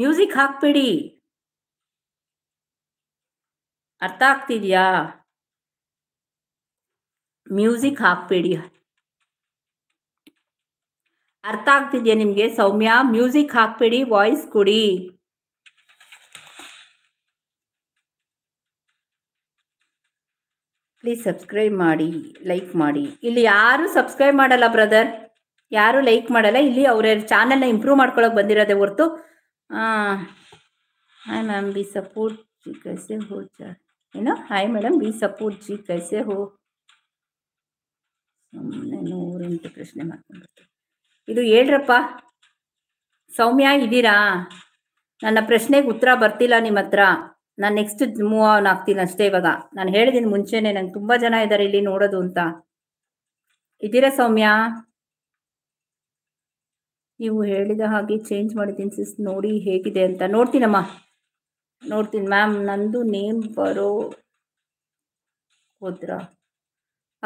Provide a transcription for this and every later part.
music ಹಾಕ್ಬೇಡಿ ಅರ್ಥ ಆಗ್ತಿದ್ಯಾ music ಹಾಕ್ಬೇಡಿ ಅರ್ಥ ಆಗ್ತಿದ್ಯಾ ನಿಮಗೆ ಸೌಮ್ಯ ಮ್ಯೂಸಿಕ್ ಹಾಕ್ಬೇಡಿ ವಾಯ್ಸ್ ಕೊಡಿ ಪ್ಲೀಸ್ ಸಬ್ಸ್ಕ್ರೈಬ್ ಮಾಡಿ ಲೈಕ್ ಮಾಡಿ ಇಲ್ಲಿ ಯಾರು ಸಬ್ಸ್ಕ್ರೈಬ್ ಮಾಡಲ್ಲ ಬ್ರದರ್ ಯಾರು ಲೈಕ್ ಮಾಡಲ್ಲ ಇಲ್ಲಿ ಅವ್ರ ನ ಇಂಪ್ರೂವ್ ಮಾಡ್ಕೊಳಕ್ ಬಂದಿರೋದೇ ಹೊರತು ಹಾಂ ಹಾಯ್ ಮ್ಯಾಮ್ ಬಿ ಸಪೂರ್ ಜಿ ಕೈಸೆ जा यू नो ಹಾಯ್ ಮೇಡಮ್ ಬಿ ಸಪೂರ್ ಜಿ ಕೈಸೆ हो ಸುಮ್ಮನೆ ನೂರೆಂಟು ಪ್ರಶ್ನೆ ಮಾಡ್ಕೊಂಡಿರ್ತೀವಿ ಇದು ಹೇಳ್ರಪ್ಪ ಸೌಮ್ಯ ಇದ್ದೀರಾ ನನ್ನ ಪ್ರಶ್ನೆಗೆ ಉತ್ತರ ಬರ್ತಿಲ್ಲ ನಿಮ್ಮ ಹತ್ರ ನಾನು ನೆಕ್ಸ್ಟ್ ಮೂವ್ ಆನ್ ಆಗ್ತೀನಿ ಅಷ್ಟೇ ಇವಾಗ ನಾನು ಹೇಳಿದ್ದೀನಿ ಮುಂಚೆನೆ ನಂಗೆ ತುಂಬ ಜನ ಇದ್ದಾರೆ ಇಲ್ಲಿ ನೋಡೋದು ಅಂತ ಇದ್ದೀರಾ ಸೌಮ್ಯ ನೀವು ಹೇಳಿದ ಹಾಗೆ ಚೇಂಜ್ ಮಾಡಿದ್ದೀನಿ ಸಿಸ್ ನೋಡಿ ಹೇಗಿದೆ ಅಂತ ನೋಡ್ತೀನಮ್ಮ ನೋಡ್ತೀನಿ ಮ್ಯಾಮ್ ನಂದು ನೇಮ್ ಬರೋ ಹೋದ್ರಾ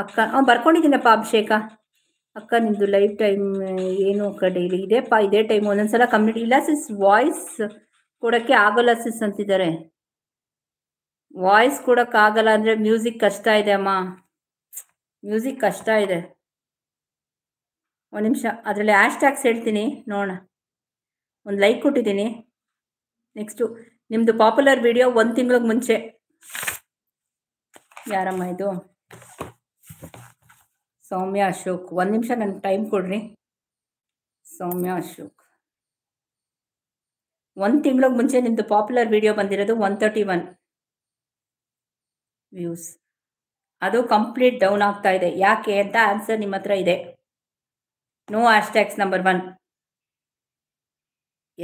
ಅಕ್ಕ ಹಾಂ ಬರ್ಕೊಂಡಿದ್ದೀನಪ್ಪ ಅಭಿಷೇಕ ಅಕ್ಕ ನಿಮ್ಮದು ಲೈಫ್ ಟೈಮ್ ಏನು ಅಕ್ಕ ಡೈಲಿ ಇದೆಪ್ಪ ಇದೇ ಟೈಮ್ ಒಂದೊಂದ್ಸಲ ಕಮ್ಯುನಿಟಿ ಇಲ್ಲ ಸಿಸ್ ವಾಯ್ಸ್ ಕೊಡೋಕ್ಕೆ ಆಗೋಲ್ಲ ಸಿಸ್ ಅಂತಿದ್ದಾರೆ ವಾಯ್ಸ್ ಕೊಡೋಕ್ಕಾಗಲ್ಲ ಅಂದರೆ ಮ್ಯೂಸಿಕ್ ಕಷ್ಟ ಇದೆ ಅಮ್ಮ ಮ್ಯೂಸಿಕ್ ಕಷ್ಟ ಇದೆ ಒಂದು ನಿಮಿಷ ಅದರಲ್ಲಿ ಆ್ಯಶ್ ಟ್ಯಾಕ್ಸ್ ಹೇಳ್ತೀನಿ ನೋಡೋಣ ಒಂದು ಲೈಕ್ ಕೊಟ್ಟಿದ್ದೀನಿ ನೆಕ್ಸ್ಟು ನಿಮ್ಮದು ಪಾಪ್ಯುಲರ್ ವಿಡಿಯೋ ಒಂದು ತಿಂಗಳಿಗೆ ಮುಂಚೆ ಯಾರಮ್ಮ ಇದು ಸೌಮ್ಯ ಅಶೋಕ್ ಒಂದು ನಿಮಿಷ ನನಗೆ ಟೈಮ್ ಕೊಡ್ರಿ ಸೌಮ್ಯ ಅಶೋಕ್ ಒಂದು ತಿಂಗಳಿಗೆ ಮುಂಚೆ ನಿಮ್ಮದು ಪಾಪ್ಯುಲರ್ ವಿಡಿಯೋ ಬಂದಿರೋದು ಒನ್ ತರ್ಟಿ ಒನ್ ವ್ಯೂಸ್ ಅದು ಕಂಪ್ಲೀಟ್ ಡೌನ್ ಆಗ್ತಾ ಇದೆ ಯಾಕೆ ಅಂತ ಆನ್ಸರ್ ನಿಮ್ಮ ಹತ್ರ ಇದೆ no hashtags, number one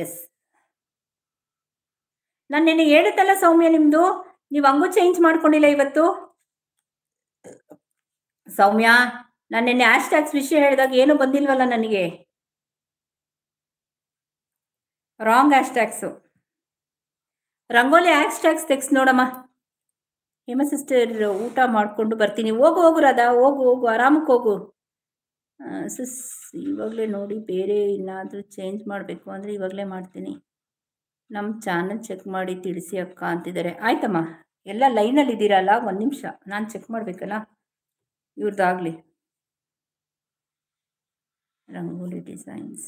yes ನಾನು ನಿನ್ನೆ ಹೇಳುತ್ತಲ್ಲ ಸೌಮ್ಯ ನಿಮ್ದು ನೀವು ಹಂಗೂ ಚೇಂಜ್ ಮಾಡ್ಕೊಂಡಿಲ್ಲ ಇವತ್ತು ಸೌಮ್ಯ ನಾನು ನಿನ್ನೆ ಆಶ್ ವಿಷಯ ಹೇಳಿದಾಗ ಏನು ಬಂದಿಲ್ವಲ್ಲ ನನಗೆ wrong hash rangoli hash tags ತೆಗ್ಸ್ ನೋಡಮ್ಮ ಹೇಮ ಸಿಸ್ಟರ್ ಊಟ ಮಾಡಿಕೊಂಡು ಬರ್ತೀನಿ ಹೋಗು ಹೋಗು ರಾಧಾ ಹೋಗು ಹೋಗು ಆರಾಮಕ್ಕೆ ಹೋಗು ಸಸ್ ಇವಾಗಲೇ ನೋಡಿ ಬೇರೆ ಇನ್ನಾದರೂ ಚೇಂಜ್ ಮಾಡಬೇಕು ಅಂದರೆ ಇವಾಗಲೇ ಮಾಡ್ತೀನಿ ನಮ್ಮ ಚಾನಲ್ ಚೆಕ್ ಮಾಡಿ ತಿಳಿಸಿ ಅಕ್ಕ ಅಂತಿದ್ದಾರೆ ಆಯ್ತಮ್ಮ ಎಲ್ಲ ಲೈನಲ್ಲಿ ಇದ್ದೀರಲ್ಲ ಒಂದು ನಿಮಿಷ ನಾನು ಚೆಕ್ ಮಾಡಬೇಕಲ್ಲ ಇವ್ರದ್ದಾಗಲಿ ರಂಗೋಲಿ ಡಿಸೈನ್ಸ್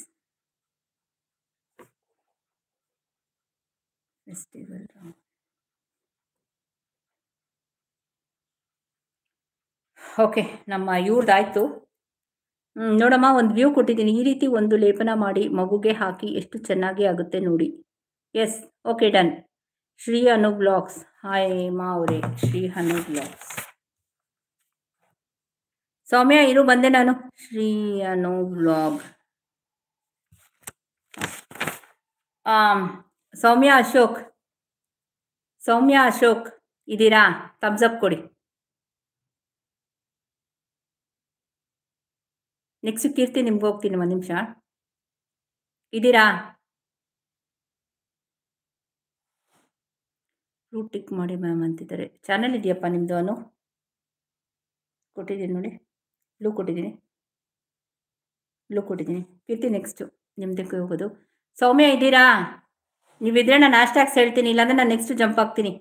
ಫೆಸ್ಟಿವಲ್ ಓಕೆ ನಮ್ಮ ಇವ್ರದ್ದಾಯ್ತು ನೋಡಮ್ಮ ಒಂದು ವ್ಯೂ ಕೊಟ್ಟಿದ್ದೀನಿ ಈ ರೀತಿ ಒಂದು ಲೇಪನ ಮಾಡಿ ಮಗುಗೆ ಹಾಕಿ ಎಷ್ಟು ಚೆನ್ನಾಗಿ ಆಗುತ್ತೆ ನೋಡಿ yes okay done Shri Anu blogs hi ಮಾ ಅವರೇ ಶ್ರೀ ಅನು ಬ್ಲಾಗ್ಸ್ ಸೌಮ್ಯ ಇರು ಬಂದೆ ನಾನು ಶ್ರೀ ಅನು ಬ್ಲಾಗ್ ಸೌಮ್ಯ ಅಶೋಕ್ ಸೌಮ್ಯ ಅಶೋಕ್ ಇದ್ದೀರಾ ತಮ್ಸಪ್ ಕೊಡಿ ನೆಕ್ಸ್ಟ್ ಕೀರ್ತಿ ನಿಮ್ಗೆ ಹೋಗ್ತೀನಿ ಒಂದು ನಿಮಿಷ ಇದ್ದೀರಾ ರೂಟ್ ಟಿಕ್ ಮಾಡಿ ಮ್ಯಾಮ್ ಅಂತಿದ್ದಾರೆ ಚಾನಲ್ ಇದೆಯಪ್ಪ ನಿಮ್ಮದು ಅನು ಕೊಟ್ಟಿದ್ದೀನಿ ನೋಡಿ ಬ್ಲೂ ಕೊಟ್ಟಿದ್ದೀನಿ ಬ್ಲೂ ಕೊಟ್ಟಿದ್ದೀನಿ ಕೀರ್ತಿ ನೆಕ್ಸ್ಟು ನಿಮ್ದಕ್ಕೆ ಹೋಗೋದು ಸೌಮ್ಯ ಇದ್ದೀರಾ ನೀವಿದ್ರೆ ನಾನು ಆಸ್ಟ್ಯಾಕ್ಸ್ ಹೇಳ್ತೀನಿ ಇಲ್ಲಾಂದ್ರೆ ನಾನು ನೆಕ್ಸ್ಟ್ ಜಂಪ್ ಆಗ್ತೀನಿ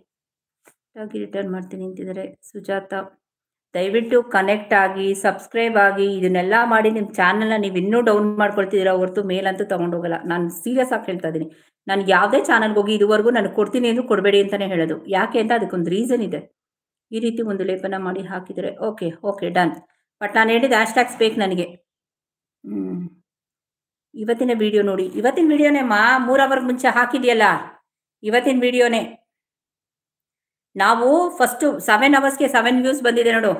ರಿಟರ್ನ್ ಮಾಡ್ತೀನಿ ಅಂತಿದ್ದಾರೆ ಸುಜಾತ ದಯವಿಟ್ಟು ಕನೆಕ್ಟ್ ಆಗಿ ಸಬ್ಸ್ಕ್ರೈಬ್ ಆಗಿ ಇದನ್ನೆಲ್ಲ ಮಾಡಿ ನಿಮ್ಮ ಚಾನಲ್ನ ನೀವು ಇನ್ನೂ ಡೌನ್ ಮಾಡ್ಕೊಳ್ತಿದ್ದೀರಾ ಹೊರತು ಮೇಲಂತೂ ಹೋಗಲ್ಲ ನಾನು ಸೀರಿಯಸ್ ಆಗಿ ಹೇಳ್ತಾ ಇದ್ದೀನಿ ನಾನು ಯಾವುದೇ ಚಾನಲ್ಗೆ ಹೋಗಿ ಇದುವರೆಗೂ ನಾನು ಕೊಡ್ತೀನಿ ಅಂದ್ರೂ ಕೊಡಬೇಡಿ ಅಂತಲೇ ಹೇಳೋದು ಯಾಕೆ ಅಂತ ಅದಕ್ಕೊಂದು ರೀಸನ್ ಇದೆ ಈ ರೀತಿ ಒಂದು ಲೇಪನ ಮಾಡಿ ಹಾಕಿದರೆ ಓಕೆ ಓಕೆ ಡನ್ ಬಟ್ ನಾನು ಹೇಳಿದ ಆಶ್ ಟ್ಯಾಕ್ಸ್ ಬೇಕು ನನಗೆ ಇವತ್ತಿನ ವಿಡಿಯೋ ನೋಡಿ ಇವತ್ತಿನ ವಿಡಿಯೋನೇ ಮಾ ಮೂರು ಅವರ್ಗೆ ಮುಂಚೆ ಹಾಕಿದೆಯಲ್ಲ ಇವತ್ತಿನ ವಿಡಿಯೋನೇ ನಾವು ಫಸ್ಟ್ ಸೆವೆನ್ ಅವರ್ಸ್ಗೆ ಸೆವೆನ್ ವ್ಯೂಸ್ ಬಂದಿದೆ ನೋಡು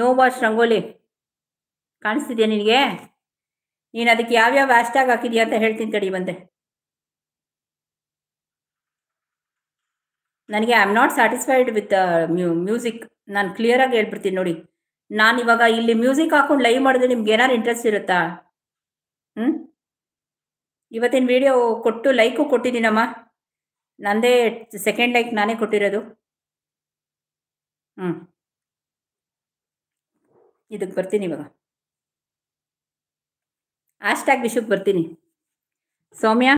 ನೋ ವಾಶ್ ರಂಗೋಲಿ ಕಾಣಿಸ್ತಿದ್ಯಾ ನಿನಗೆ ನೀನು ಅದಕ್ಕೆ ಯಾವ್ಯಾವ ಹ್ಯಾಶ್ಟ್ಯಾಗ್ ಹಾಕಿದ್ಯಾ ಅಂತ ಹೇಳ್ತೀನಿ ತಡಿ ಬಂದೆ ನನಗೆ I am not satisfied with music ನಾನು ಕ್ಲಿಯರಾಗಿ ಹೇಳ್ಬಿಡ್ತೀನಿ ನೋಡಿ ನಾನು ಇವಾಗ ಇಲ್ಲಿ ಮ್ಯೂಸಿಕ್ ಹಾಕೊಂಡು ಲೈವ್ ಮಾಡಿದ್ರೆ ನಿಮ್ಗೆ ಏನಾರು ಇಂಟ್ರೆಸ್ಟ್ ಇರುತ್ತಾ ಹ್ಞೂ ಇವತ್ತಿನ ವಿಡಿಯೋ ಕೊಟ್ಟು ಲೈಕು ಕೊಟ್ಟಿದ್ದೀನಮ್ಮ ನಂದೇ ಸೆಕೆಂಡ್ ಲೈಕ್ ನಾನೇ ಕೊಟ್ಟಿರೋದು ಹ್ಞೂ ಇದಕ್ಕೆ ಬರ್ತೀನಿ ಇವಾಗ ಆಸ್ಟ್ಯಾಗ್ ವಿಷಯಕ್ಕೆ ಬರ್ತೀನಿ ಸೌಮ್ಯ